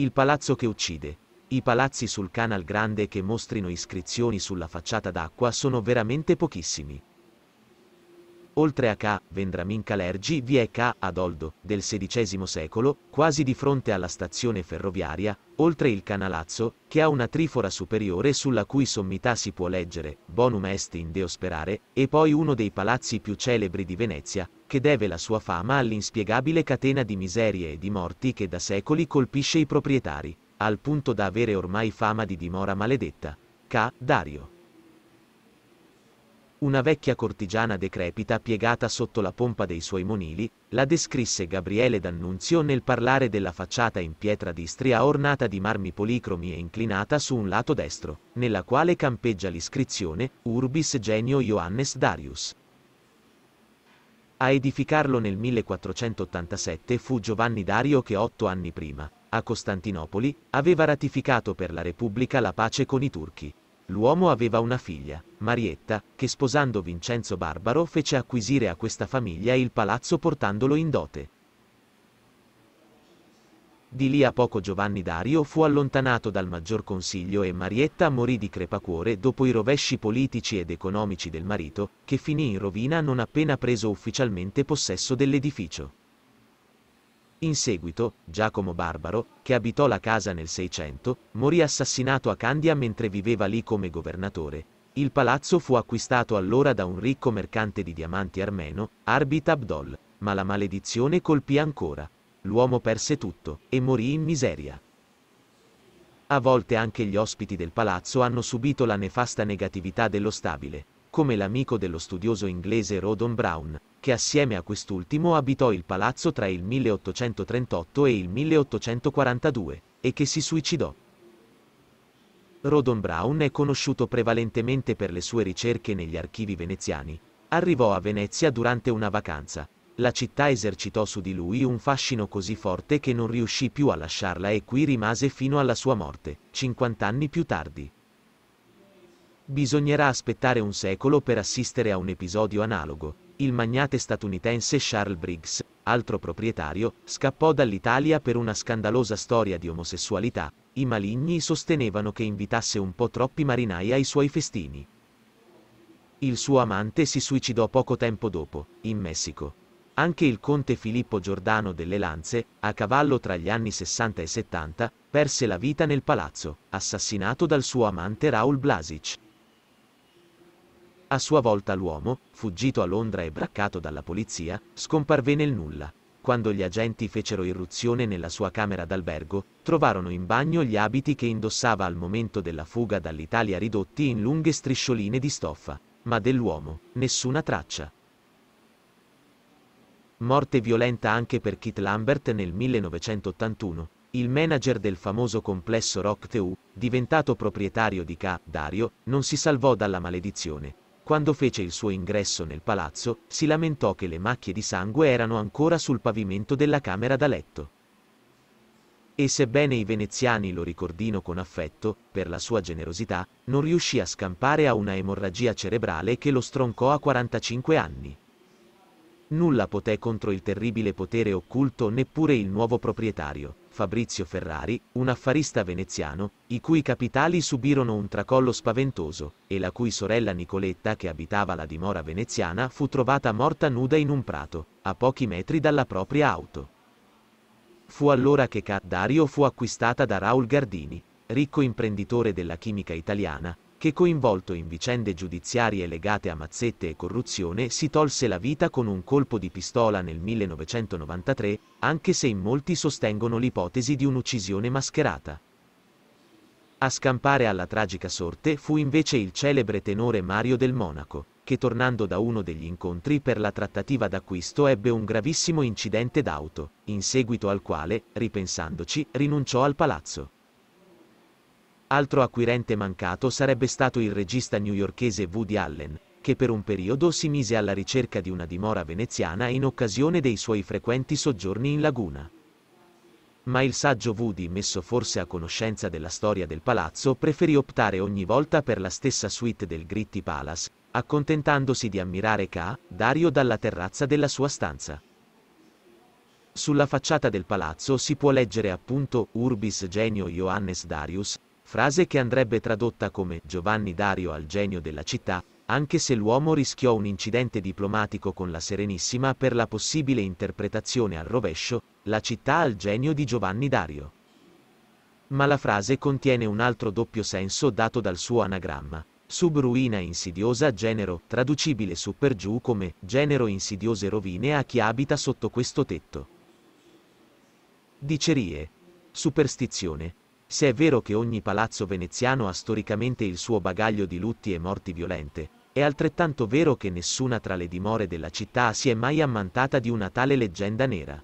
Il palazzo che uccide. I palazzi sul Canal Grande che mostrino iscrizioni sulla facciata d'acqua sono veramente pochissimi. Oltre a Ca, Vendramin Calergi, vi è Ca Adoldo, del XVI secolo, quasi di fronte alla stazione ferroviaria, oltre il canalazzo, che ha una trifora superiore sulla cui sommità si può leggere Bonum est in Deo sperare, e poi uno dei palazzi più celebri di Venezia, che deve la sua fama all'inspiegabile catena di miserie e di morti che da secoli colpisce i proprietari, al punto da avere ormai fama di dimora maledetta. Ca, Dario. Una vecchia cortigiana decrepita piegata sotto la pompa dei suoi monili, la descrisse Gabriele D'Annunzio nel parlare della facciata in pietra d'Istria ornata di marmi policromi e inclinata su un lato destro, nella quale campeggia l'iscrizione Urbis Genio Johannes Darius. A edificarlo nel 1487 fu Giovanni Dario che otto anni prima, a Costantinopoli, aveva ratificato per la Repubblica la pace con i turchi. L'uomo aveva una figlia, Marietta, che sposando Vincenzo Barbaro fece acquisire a questa famiglia il palazzo portandolo in dote. Di lì a poco Giovanni Dario fu allontanato dal maggior consiglio e Marietta morì di crepacuore dopo i rovesci politici ed economici del marito, che finì in rovina non appena preso ufficialmente possesso dell'edificio. In seguito, Giacomo Barbaro, che abitò la casa nel 600, morì assassinato a Candia mentre viveva lì come governatore. Il palazzo fu acquistato allora da un ricco mercante di diamanti armeno, Arbit Abdol, ma la maledizione colpì ancora. L'uomo perse tutto e morì in miseria. A volte anche gli ospiti del palazzo hanno subito la nefasta negatività dello stabile, come l'amico dello studioso inglese Rodon Brown, che assieme a quest'ultimo abitò il palazzo tra il 1838 e il 1842, e che si suicidò. Rodon Brown è conosciuto prevalentemente per le sue ricerche negli archivi veneziani. Arrivò a Venezia durante una vacanza, la città esercitò su di lui un fascino così forte che non riuscì più a lasciarla e qui rimase fino alla sua morte, 50 anni più tardi. Bisognerà aspettare un secolo per assistere a un episodio analogo. Il magnate statunitense Charles Briggs, altro proprietario, scappò dall'Italia per una scandalosa storia di omosessualità. I maligni sostenevano che invitasse un po' troppi marinai ai suoi festini. Il suo amante si suicidò poco tempo dopo, in Messico. Anche il conte Filippo Giordano delle Lanze, a cavallo tra gli anni 60 e 70, perse la vita nel palazzo, assassinato dal suo amante Raul Blasic. A sua volta l'uomo, fuggito a Londra e braccato dalla polizia, scomparve nel nulla. Quando gli agenti fecero irruzione nella sua camera d'albergo, trovarono in bagno gli abiti che indossava al momento della fuga dall'Italia ridotti in lunghe striscioline di stoffa, ma dell'uomo, nessuna traccia. Morte violenta anche per Kit Lambert nel 1981, il manager del famoso complesso Rock TU, diventato proprietario di K. Dario, non si salvò dalla maledizione. Quando fece il suo ingresso nel palazzo, si lamentò che le macchie di sangue erano ancora sul pavimento della camera da letto. E sebbene i veneziani lo ricordino con affetto, per la sua generosità, non riuscì a scampare a una emorragia cerebrale che lo stroncò a 45 anni. Nulla poté contro il terribile potere occulto neppure il nuovo proprietario, Fabrizio Ferrari, un affarista veneziano, i cui capitali subirono un tracollo spaventoso, e la cui sorella Nicoletta che abitava la dimora veneziana fu trovata morta nuda in un prato, a pochi metri dalla propria auto. Fu allora che Caddario fu acquistata da Raul Gardini, ricco imprenditore della chimica italiana, che coinvolto in vicende giudiziarie legate a mazzette e corruzione si tolse la vita con un colpo di pistola nel 1993, anche se in molti sostengono l'ipotesi di un'uccisione mascherata. A scampare alla tragica sorte fu invece il celebre tenore Mario del Monaco, che tornando da uno degli incontri per la trattativa d'acquisto ebbe un gravissimo incidente d'auto, in seguito al quale, ripensandoci, rinunciò al palazzo. Altro acquirente mancato sarebbe stato il regista newyorkese Woody Allen, che per un periodo si mise alla ricerca di una dimora veneziana in occasione dei suoi frequenti soggiorni in laguna. Ma il saggio Woody, messo forse a conoscenza della storia del palazzo, preferì optare ogni volta per la stessa suite del Gritti Palace, accontentandosi di ammirare K. Dario dalla terrazza della sua stanza. Sulla facciata del palazzo si può leggere appunto Urbis Genio Johannes Darius, frase che andrebbe tradotta come Giovanni Dario al genio della città, anche se l'uomo rischiò un incidente diplomatico con la Serenissima per la possibile interpretazione al rovescio, la città al genio di Giovanni Dario. Ma la frase contiene un altro doppio senso dato dal suo anagramma, subruina insidiosa genero, traducibile su per giù come genero insidiose rovine a chi abita sotto questo tetto. Dicerie. Superstizione, se è vero che ogni palazzo veneziano ha storicamente il suo bagaglio di lutti e morti violente, è altrettanto vero che nessuna tra le dimore della città si è mai ammantata di una tale leggenda nera.